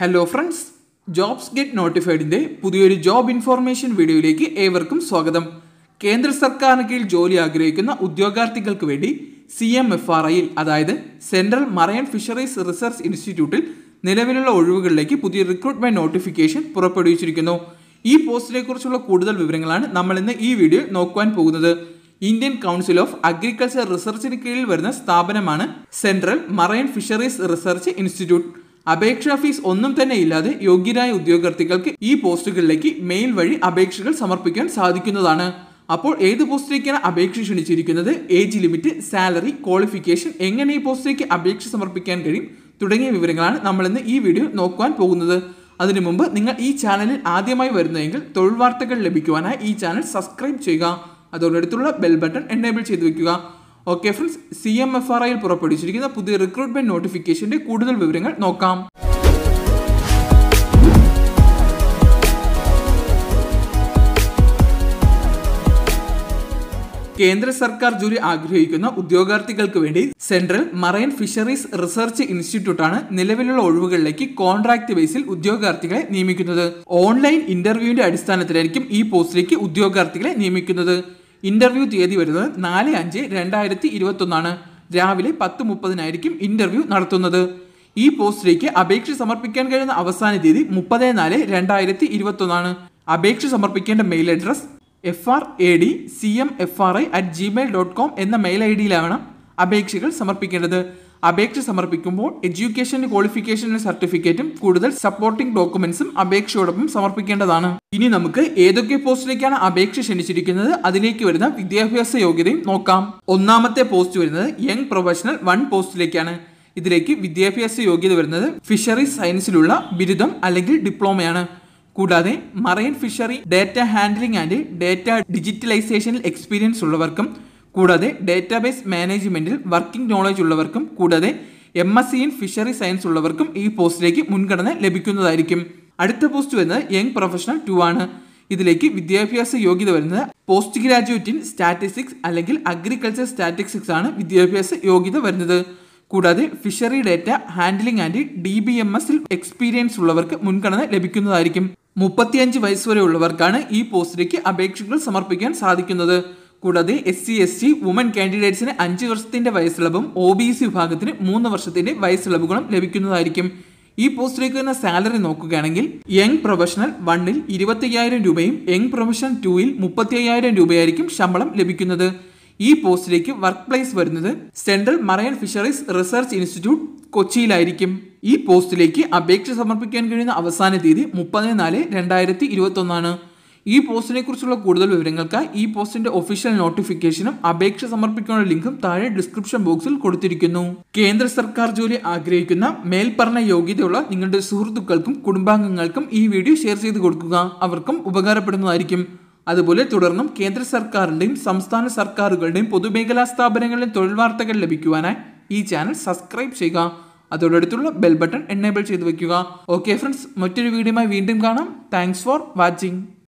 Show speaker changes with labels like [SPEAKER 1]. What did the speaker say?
[SPEAKER 1] hello friends jobs get നോട്ടിഫൈഡിൻ്റെ പുതിയൊരു job information വീഡിയോയിലേക്ക് ഏവർക്കും സ്വാഗതം കേന്ദ്ര സർക്കാരിന് കീഴിൽ ജോലി ആഗ്രഹിക്കുന്ന ഉദ്യോഗാർത്ഥികൾക്ക് വേണ്ടി സി എം എഫ് ആർ ഐയിൽ അതായത് സെൻട്രൽ മറൈൻ ഫിഷറീസ് റിസർച്ച് ഇൻസ്റ്റിറ്റ്യൂട്ടിൽ നിലവിലുള്ള ഒഴിവുകളിലേക്ക് പുതിയ റിക്രൂട്ട്മെന്റ് നോട്ടിഫിക്കേഷൻ പുറപ്പെടുവിച്ചിരിക്കുന്നു ഈ പോസ്റ്റിനെക്കുറിച്ചുള്ള കൂടുതൽ വിവരങ്ങളാണ് നമ്മൾ ഇന്ന് ഈ വീഡിയോ നോക്കുവാൻ പോകുന്നത് ഇന്ത്യൻ കൗൺസിൽ ഓഫ് അഗ്രികൾച്ചർ റിസർച്ചിന് കീഴിൽ വരുന്ന സ്ഥാപനമാണ് central marine fisheries research institute അപേക്ഷാ ഫീസ് ഒന്നും തന്നെ ഇല്ലാതെ യോഗ്യരായ ഉദ്യോഗാർത്ഥികൾക്ക് ഈ പോസ്റ്റുകളിലേക്ക് മെയിൽ വഴി അപേക്ഷകൾ സമർപ്പിക്കാൻ സാധിക്കുന്നതാണ് അപ്പോൾ ഏത് പോസ്റ്റിലേക്കാണ് അപേക്ഷ ക്ഷണിച്ചിരിക്കുന്നത് ഏജ് ലിമിറ്റ് സാലറി ക്വാളിഫിക്കേഷൻ എങ്ങനെ ഈ പോസ്റ്റിലേക്ക് അപേക്ഷ സമർപ്പിക്കാൻ കഴിയും തുടങ്ങിയ വിവരങ്ങളാണ് നമ്മൾ ഇന്ന് ഈ വീഡിയോ നോക്കുവാൻ പോകുന്നത് അതിനു മുമ്പ് നിങ്ങൾ ഈ ചാനലിൽ ആദ്യമായി വരുന്നതെങ്കിൽ തൊഴിൽ വാർത്തകൾ ലഭിക്കുവാനായി ഈ ചാനൽ സബ്സ്ക്രൈബ് ചെയ്യുക അടുത്തുള്ള ബെൽ ബട്ടൺ എനേബിൾ ചെയ്തു വെക്കുക okay friends C M F R ഐയിൽ പുറപ്പെടുവിച്ചിരിക്കുന്ന പുതിയ റിക്രൂട്ട്മെന്റ് നോട്ടിഫിക്കേഷന്റെ കൂടുതൽ വിവരങ്ങൾ നോക്കാം കേന്ദ്ര സർക്കാർ ജോലി ആഗ്രഹിക്കുന്ന ഉദ്യോഗാർത്ഥികൾക്ക് വേണ്ടി സെൻട്രൽ മറൈൻ ഫിഷറീസ് റിസർച്ച് ഇൻസ്റ്റിറ്റ്യൂട്ടാണ് നിലവിലുള്ള ഒഴിവുകളിലേക്ക് കോൺട്രാക്ട് ബേസിൽ ഉദ്യോഗാർത്ഥികളെ നിയമിക്കുന്നത് ഓൺലൈൻ ഇന്റർവ്യൂവിന്റെ അടിസ്ഥാനത്തിലായിരിക്കും ഈ പോസ്റ്റിലേക്ക് ഉദ്യോഗാർത്ഥികളെ നിയമിക്കുന്നത് ഇന്റർവ്യൂ തീയതി വരുന്നത് നാല് അഞ്ച് രണ്ടായിരത്തി ഇരുപത്തൊന്നാണ് രാവിലെ പത്ത് മുപ്പതിനായിരിക്കും ഇന്റർവ്യൂ നടത്തുന്നത് ഈ പോസ്റ്റിലേക്ക് അപേക്ഷ സമർപ്പിക്കാൻ കഴിയുന്ന അവസാന തീയതി മുപ്പത് നാല് രണ്ടായിരത്തി ഇരുപത്തൊന്നാണ് അപേക്ഷ സമർപ്പിക്കേണ്ട mail address F R A D C M F R I at Gmail dot com എന്ന മെയിൽ ഐ ഡിയിലാണ് അപേക്ഷകൾ സമർപ്പിക്കേണ്ടത് അപേക്ഷ സമർപ്പിക്കുമ്പോൾ എഡ്യൂക്കേഷൻ ക്വാളിഫിക്കേഷൻ സർട്ടിഫിക്കറ്റും കൂടുതൽ സപ്പോർട്ടിംഗ് ഡോക്യുമെന്റ്സും അപേക്ഷയോടൊപ്പം സമർപ്പിക്കേണ്ടതാണ് ഇനി നമുക്ക് ഏതൊക്കെ പോസ്റ്റിലേക്കാണ് അപേക്ഷ ക്ഷണിച്ചിരിക്കുന്നത് അതിലേക്ക് വരുന്ന വിദ്യാഭ്യാസ യോഗ്യതയും നോക്കാം ഒന്നാമത്തെ പോസ്റ്റ് വരുന്നത് യങ് പ്രൊഫഷണൽ വൺ പോസ്റ്റിലേക്കാണ് ഇതിലേക്ക് വിദ്യാഭ്യാസ യോഗ്യത വരുന്നത് ഫിഷറീസ് സയൻസിലുള്ള ബിരുദം അല്ലെങ്കിൽ ഡിപ്ലോമയാണ് കൂടാതെ marine fishery data handling and data ഡിജിറ്റലൈസേഷനിൽ എക്സ്പീരിയൻസ് ഉള്ളവർക്കും കൂടാതെ ഡേറ്റാബേസ് മാനേജ്മെൻറ്റിൽ വർക്കിംഗ് നോളജ് ഉള്ളവർക്കും കൂടാതെ M S C in fishery science ഉള്ളവർക്കും ഈ പോസ്റ്റിലേക്ക് മുൻഗണന ലഭിക്കുന്നതായിരിക്കും അടുത്ത പോസ്റ്റ് വരുന്നത് യങ് പ്രൊഫഷണൽ ടു ആണ് ഇതിലേക്ക് വിദ്യാഭ്യാസ യോഗ്യത വരുന്നത് പോസ്റ്റ് ഗ്രാജുവേറ്റ് ഇൻ സ്റ്റാറ്റിസ്റ്റിക്സ് അല്ലെങ്കിൽ അഗ്രികൾച്ചർ സ്റ്റാറ്റിസ്റ്റിക്സ് ആണ് വിദ്യാഭ്യാസ യോഗ്യത വരുന്നത് കൂടാതെ fishery data handling and D B M S experience ഉള്ളവർക്ക് മുൻഗണന ലഭിക്കുന്നതായിരിക്കും മുപ്പത്തിയഞ്ച് വയസ്സ് വരെ ഉള്ളവർക്കാണ് ഈ പോസ്റ്റിലേക്ക് അപേക്ഷകൾ സമർപ്പിക്കാൻ സാധിക്കുന്നത് കൂടാതെ S C S T woman കാൻഡിഡേറ്റ്സിന് അഞ്ച് വർഷത്തിന്റെ വയസ്സ് ഒ ബി സി വിഭാഗത്തിന് മൂന്ന് വർഷത്തിന്റെ വയസ്സ് ലഭിക്കുന്നതായിരിക്കും ഈ പോസ്റ്റിലേക്ക് വരുന്ന സാലറി നോക്കുകയാണെങ്കിൽ യങ് പ്രൊഫഷണൽ വണ്ണിൽ ഇരുപത്തയ്യായിരം രൂപയും യങ് പ്രൊഫഷണൽ ടൂയിൽ മുപ്പത്തി അയ്യായിരം രൂപയായിരിക്കും ശമ്പളം ലഭിക്കുന്നത് ഈ പോസ്റ്റിലേക്ക് വർക്ക് പ്ലേസ് വരുന്നത് central marine fisheries research institute കൊച്ചിയിലായിരിക്കും ഈ പോസ്റ്റിലേക്ക് അപേക്ഷ സമർപ്പിക്കാൻ കഴിയുന്ന അവസാന തീയതി മുപ്പത്തിനാല് നാല് രണ്ടായിരത്തി ഇരുപത്തൊന്നാണ് ഈ പോസ്റ്റിനെ കുറിച്ചുള്ള കൂടുതൽ വിവരങ്ങൾക്ക് ഈ പോസ്റ്റിന്റെ ഒഫീഷ്യൽ നോട്ടിഫിക്കേഷനും അപേക്ഷ സമർപ്പിക്കാനുള്ള ലിങ്കും താഴെ ഡിസ്ക്രിപ്ഷൻ ബോക്സിൽ കൊടുത്തിരിക്കുന്നു കേന്ദ്ര സർക്കാർ ജോലി ആഗ്രഹിക്കുന്ന മേൽപ്പറഞ്ഞ യോഗ്യതയുള്ള നിങ്ങളുടെ സുഹൃത്തുക്കൾക്കും കുടുംബാംഗങ്ങൾക്കും ഈ വീഡിയോ ഷെയർ ചെയ്ത് കൊടുക്കുക അവർക്കും ഉപകാരപ്പെടുന്നതായിരിക്കും അതുപോലെ തുടർന്നും കേന്ദ്ര സർക്കാരിൻ്റെയും സംസ്ഥാന സർക്കാരുകളുടെയും പൊതുമേഖലാ സ്ഥാപനങ്ങളിലും തൊഴിൽ വാർത്തകൾ ലഭിക്കുവാനായി ഈ ചാനൽ സബ്സ്ക്രൈബ് ചെയ്യുക അതോടടുത്തുള്ള ബെൽ ബട്ടൺ എനേബിൾ ചെയ്ത് വെക്കുക ഓക്കെ ഫ്രണ്ട്സ് മറ്റൊരു വീഡിയോയുമായി വീണ്ടും കാണാം താങ്ക്സ് ഫോർ വാച്ചിങ്